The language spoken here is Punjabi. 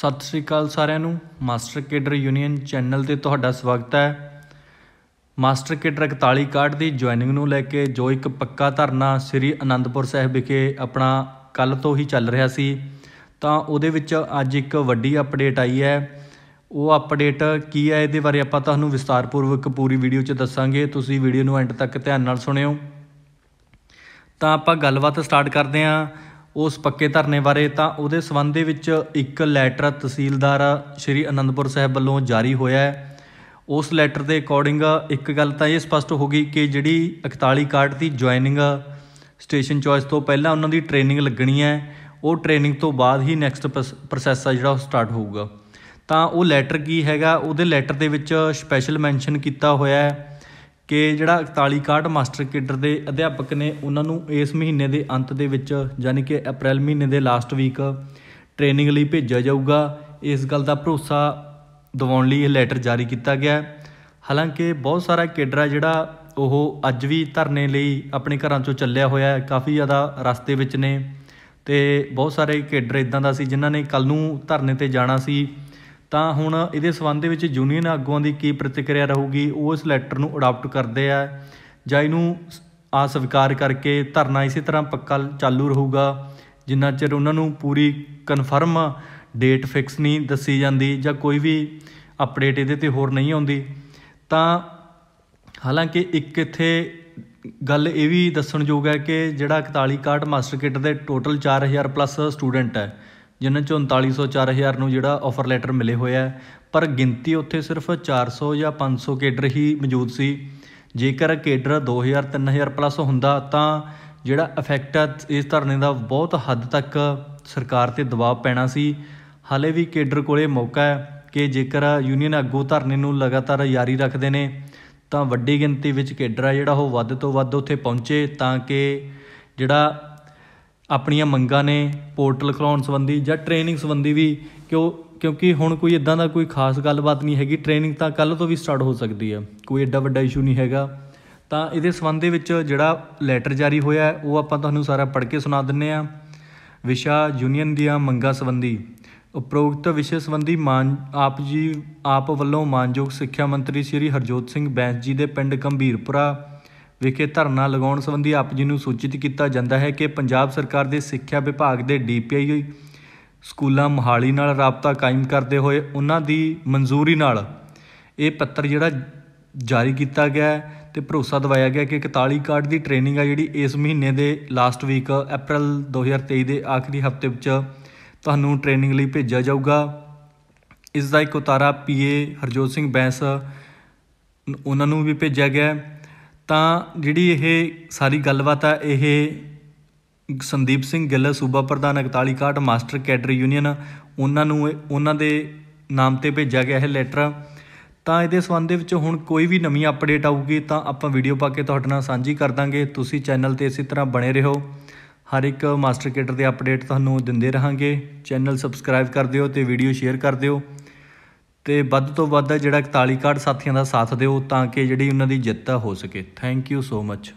ਸਤਿ ਸ੍ਰੀ ਅਕਾਲ ਸਾਰਿਆਂ ਨੂੰ ਮਾਸਟਰ ਕੇਡਰ ਯੂਨੀਅਨ ਚੈਨਲ ਤੇ ਤੁਹਾਡਾ ਸਵਾਗਤ ਹੈ ਮਾਸਟਰ ਕੇਡਰ 41 ਕਾਰਡ ਦੀ ਜੁਆਇਨਿੰਗ ਨੂੰ ਲੈ ਕੇ ਜੋ ਇੱਕ ਪੱਕਾ ਧਰਨਾ ਸ੍ਰੀ ਅਨੰਦਪੁਰ ਸਾਹਿਬ ਵਿਖੇ ਆਪਣਾ ਕੱਲ ਤੋਂ ਹੀ ਚੱਲ ਰਿਹਾ ਸੀ ਤਾਂ ਉਹਦੇ ਵਿੱਚ ਅੱਜ ਇੱਕ ਵੱਡੀ ਅਪਡੇਟ ਆਈ ਹੈ ਉਹ ਅਪਡੇਟ ਕੀ ਹੈ ਇਹਦੇ ਬਾਰੇ ਆਪਾਂ ਤੁਹਾਨੂੰ ਵਿਸਤਾਰਪੂਰਵਕ ਪੂਰੀ ਵੀਡੀਓ 'ਚ ਦੱਸਾਂਗੇ ਤੁਸੀਂ ਵੀਡੀਓ ਨੂੰ ਐਂਡ ਤੱਕ ਧਿਆਨ ਨਾਲ ਸੁਣਿਓ ਤਾਂ ਆਪਾਂ ਗੱਲਬਾਤ ਸਟਾਰਟ ਕਰਦੇ ਹਾਂ ਉਸ ਪੱਕੇ ਧਰਨੇ ਬਾਰੇ ਤਾਂ ਉਹਦੇ ਸਬੰਧ ਦੇ ਵਿੱਚ ਇੱਕ ਲੈਟਰ ਤਹਿਸੀਲਦਾਰ ਸ਼੍ਰੀ ਅਨੰਦਪੁਰ ਸਾਹਿਬ ਵੱਲੋਂ ਜਾਰੀ ਹੋਇਆ ਹੈ ਉਸ ਲੈਟਰ ਦੇ ਅਕੋਰਡਿੰਗ ਇੱਕ ਗੱਲ ਤਾਂ ਇਹ ਸਪਸ਼ਟ ਹੋ ਗਈ ਕਿ ਜਿਹੜੀ 41 ਕਾਰਡ ਦੀ ਜੁਆਇਨਿੰਗ ਸਟੇਸ਼ਨ ਚੋਇਸ ਤੋਂ ਪਹਿਲਾਂ ਉਹਨਾਂ ਦੀ ਟ੍ਰੇਨਿੰਗ ਲੱਗਣੀ ਹੈ ਉਹ ਟ੍ਰੇਨਿੰਗ ਤੋਂ ਬਾਅਦ ਹੀ ਨੈਕਸਟ ਪ੍ਰੋਸੈਸ ਆ ਜਿਹੜਾ ਉਹ ਸਟਾਰਟ ਹੋਊਗਾ ਤਾਂ ਉਹ ਲੈਟਰ ਕੀ ਹੈਗਾ ਉਹਦੇ ਲੈਟਰ ਦੇ ਵਿੱਚ ਸਪੈਸ਼ਲ ਮੈਂਸ਼ਨ ਕੀਤਾ ਹੋਇਆ ਹੈ ਕਿ ਜਿਹੜਾ 41 61 ਮਾਸਟਰ ਕਿਡਰ ਦੇ ਅਧਿਆਪਕ ਨੇ ਉਹਨਾਂ ਨੂੰ ਇਸ ਮਹੀਨੇ ਦੇ ਅੰਤ ਦੇ ਵਿੱਚ ਯਾਨੀ ਕਿ ਅਪ੍ਰੈਲ ਮਹੀਨੇ ਦੇ ਲਾਸਟ ਵੀਕ ਟ੍ਰੇਨਿੰਗ ਲਈ ਭੇਜਿਆ ਜਾਊਗਾ ਇਸ ਗੱਲ ਦਾ ਭਰੋਸਾ ਦਿਵਾਉਣ ਲਈ ਇਹ ਲੈਟਰ ਜਾਰੀ ਕੀਤਾ ਗਿਆ ਹਾਲਾਂਕਿ ਬਹੁਤ ਸਾਰਾ ਕਿਡਰ ਆ ਜਿਹੜਾ ਉਹ ਅੱਜ ਵੀ ਧਰਨੇ ਲਈ ਆਪਣੇ ਘਰਾਂ ਚੋਂ ਚੱਲਿਆ ਹੋਇਆ ਹੈ ਕਾਫੀ ਜ਼ਿਆਦਾ ਰਸਤੇ ਵਿੱਚ ਨੇ ਤੇ ਬਹੁਤ ਸਾਰੇ ਕਿਡਰ ਇਦਾਂ ਦਾ ਸੀ ਜਿਨ੍ਹਾਂ ਨੇ ਕੱਲ ਨੂੰ ਧਰਨੇ ਤੇ ਜਾਣਾ ਸੀ ਤਾਂ ਹੁਣ ਇਹਦੇ ਸਬੰਧ ਦੇ ਵਿੱਚ ਯੂਨੀਅਨ ਆਗੂਆਂ ਦੀ ਕੀ ਪ੍ਰਤੀਕਿਰਿਆ ਰਹੂਗੀ ਉਹ ਇਸ ਲੈਟਰ ਨੂੰ ਅਡਾਪਟ ਕਰਦੇ ਆ ਜਾਂ ਇਹਨੂੰ ਆ ਸਵੀਕਾਰ ਕਰਕੇ ਧਰਨਾ ਇਸੇ ਤਰ੍ਹਾਂ ਪੱਕਾ ਚਾਲੂ ਰਹੂਗਾ ਜਿੰਨਾ ਚਿਰ ਉਹਨਾਂ ਨੂੰ ਪੂਰੀ ਕਨਫਰਮ ਡੇਟ ਫਿਕਸ ਨਹੀਂ ਦੱਸੀ ਜਾਂਦੀ ਜਾਂ ਕੋਈ ਵੀ ਅਪਡੇਟ ਇਹਦੇ ਤੇ ਹੋਰ ਨਹੀਂ ਆਉਂਦੀ ਤਾਂ ਹਾਲਾਂਕਿ ਇੱਕ ਇੱਥੇ ਗੱਲ ਇਹ ਵੀ ਦੱਸਣਯੋਗ ਹੈ ਕਿ ਜਿਹੜਾ 41 61 ਮਾਸਟਰ ਕਿਟ ਦੇ ਟੋਟਲ 4000 ਪਲੱਸ ਸਟੂਡੈਂਟ ਹੈ ਜਿਨ੍ਹਾਂ 'ਚੋਂ 3900 4000 ਨੂੰ ਜਿਹੜਾ ਆਫਰ ਲੈਟਰ ਮਿਲੇ ਹੋਇਆ ਹੈ ਪਰ ਗਿਣਤੀ ਉੱਥੇ ਸਿਰਫ 400 ਜਾਂ 500 ਕੇਡਰ ਹੀ ਮੌਜੂਦ ਸੀ ਜੇਕਰ ਕੇਡਰ 2000 3000 ਪਲੱਸ ਹੁੰਦਾ ਤਾਂ ਜਿਹੜਾ ਇਫੈਕਟ ਇਸ ਧਰਨੇ ਦਾ ਬਹੁਤ ਹੱਦ ਤੱਕ ਸਰਕਾਰ ਤੇ ਦਬਾਅ ਪੈਣਾ ਸੀ ਹਾਲੇ ਵੀ ਕੇਡਰ ਕੋਲੇ ਮੌਕਾ ਹੈ ਕਿ ਜੇਕਰ ਯੂਨੀਅਨ ਆਗੂ ਧਰਨੇ ਨੂੰ ਲਗਾਤਾਰ ਜਾਰੀ ਰੱਖਦੇ ਨੇ ਤਾਂ ਵੱਡੀ ਗਿਣਤੀ ਵਿੱਚ ਕੇਡਰ ਆ ਜਿਹੜਾ ਉਹ ਵੱਧ ਤੋਂ ਵੱਧ ਉੱਥੇ ਪਹੁੰਚੇ ਤਾਂ ਕਿ ਜਿਹੜਾ ਆਪਣੀਆਂ ਮੰਗਾਂ ਨੇ ਪੋਰਟਲ ਖਰਾਉਣ ਸੰਬੰਧੀ ਜਾਂ ਟ੍ਰੇਨਿੰਗ ਸੰਬੰਧੀ ਵੀ ਕਿਉਂ ਕਿਉਂਕਿ ਹੁਣ ਕੋਈ ਇਦਾਂ ਦਾ ਕੋਈ ਖਾਸ ਗੱਲਬਾਤ ਨਹੀਂ ਹੈਗੀ ਟ੍ਰੇਨਿੰਗ ਤਾਂ ਕੱਲ ਤੋਂ ਵੀ ਸਟਾਰਟ ਹੋ ਸਕਦੀ ਹੈ ਕੋਈ ਐਡਾ ਵੱਡਾ ਇਸ਼ੂ ਨਹੀਂ ਹੈਗਾ ਤਾਂ ਇਹਦੇ ਸੰਬੰਧ ਦੇ ਵਿੱਚ ਜਿਹੜਾ ਲੈਟਰ ਜਾਰੀ ਹੋਇਆ ਉਹ ਆਪਾਂ ਤੁਹਾਨੂੰ ਸਾਰਾ ਪੜ੍ਹ ਕੇ ਸੁਣਾ ਦਿੰਨੇ ਆ ਵਿਸ਼ਾ ਯੂਨੀਅਨ ਦੀਆਂ ਮੰਗਾਂ ਸੰਬੰਧੀ ਉਪਰੋਕਤ ਵਿਸ਼ੇ ਸੰਬੰਧੀ ਮਾਨ ਆਪ ਜੀ ਆਪ ਵੱਲੋਂ ਮਾਨਯੋਗ ਸਿੱਖਿਆ ਮੰਤਰੀ ਸ੍ਰੀ ਹਰਜੋਤ ਸਿੰਘ ਬੈਂਸ ਜੀ ਦੇ ਪਿੰਡ ਗੰਭੀਰਪੁਰਾ ਵਿਖੇ ਧਰਨਾ ਲਗਾਉਣ ਸੰਬੰਧੀ ਆਪ ਜੀ ਨੂੰ ਸੂਚਿਤ ਕੀਤਾ ਜਾਂਦਾ ਹੈ ਕਿ ਪੰਜਾਬ ਸਰਕਾਰ ਦੇ ਸਿੱਖਿਆ ਵਿਭਾਗ ਦੇ ਡੀਪੀਆਈ ਸਕੂਲਾਂ ਮਹਾਲੀ ਨਾਲ ਰابطਾ ਕਾਇਮ ਕਰਦੇ ਹੋਏ ਉਹਨਾਂ ਦੀ ਮਨਜ਼ੂਰੀ ਨਾਲ ਇਹ ਪੱਤਰ ਜਿਹੜਾ ਜਾਰੀ ਕੀਤਾ ਗਿਆ ਤੇ ਭਰੋਸਾ ਦਵਾਇਆ ਗਿਆ ਕਿ 41 ਕਾਰਡ ਦੀ ਟ੍ਰੇਨਿੰਗ ਆ ਜਿਹੜੀ ਇਸ ਮਹੀਨੇ ਦੇ ਲਾਸਟ ਵੀਕ April 2023 ਦੇ ਆਖਰੀ ਹਫਤੇ ਵਿੱਚ ਤੁਹਾਨੂੰ ਟ੍ਰੇਨਿੰਗ ਲਈ ਭੇਜਿਆ ਜਾਊਗਾ ਇਸ ਦਾ ਇੱਕ ਉਤਾਰਾ ਪੀਏ ਹਰਜੋਤ ਸਿੰਘ ਬੈਂਸ ਉਹਨਾਂ ਨੂੰ ਵੀ ਭੇਜਿਆ ਗਿਆ ਤਾਂ ਜਿਹੜੀ ਇਹ ਸਾਰੀ ਗੱਲਬਾਤ ਆ ਇਹ ਸੰਦੀਪ ਸਿੰਘ ਗਿੱਲ ਸੂਬਾ ਪ੍ਰਧਾਨ 4161 ਮਾਸਟਰ ਕੈਡਰ ਯੂਨੀਅਨ ਉਹਨਾਂ ਨੂੰ ਉਹਨਾਂ ਦੇ ਨਾਮ ਤੇ ਭੇਜਿਆ ਗਿਆ ਹੈ ਲੈਟਰ ਤਾਂ ਇਹਦੇ ਸੰਬੰਧ ਦੇ ਵਿੱਚ ਹੁਣ ਕੋਈ ਵੀ ਨਵੀਂ ਅਪਡੇਟ ਆਊਗੀ ਤਾਂ ਆਪਾਂ ਵੀਡੀਓ ਪਾ ਕੇ ਤੁਹਾਡੇ ਨਾਲ ਸਾਂਝੀ ਕਰ ਦਾਂਗੇ ਤੁਸੀਂ ਚੈਨਲ ਤੇ ਇਸੇ ਤਰ੍ਹਾਂ ਬਣੇ ਰਹੋ ਹਰ ਇੱਕ ਮਾਸਟਰ ਕੈਡਰ ਦੇ ਅਪਡੇਟ ਤੁਹਾਨੂੰ ਦਿੰਦੇ ਰਹਾਂਗੇ ਚੈਨਲ ਸਬਸਕ੍ਰਾਈਬ ਕਰ ਦਿਓ ਤੇ ਵੀਡੀਓ ਸ਼ੇਅਰ ਕਰ ਦਿਓ ਤੇ ਵੱਧ ਤੋਂ ਵੱਧ ਜਿਹੜਾ 41 ਕਾਰਡ ਸਾਥੀਆਂ ਦਾ ਸਾਥ ਦਿਓ ਤਾਂ ਕਿ ਜਿਹੜੀ ਉਹਨਾਂ ਦੀ ਜਿੱਤ ਹੋ ਸਕੇ ਥੈਂਕ ਯੂ ਸੋ ਮੱਚ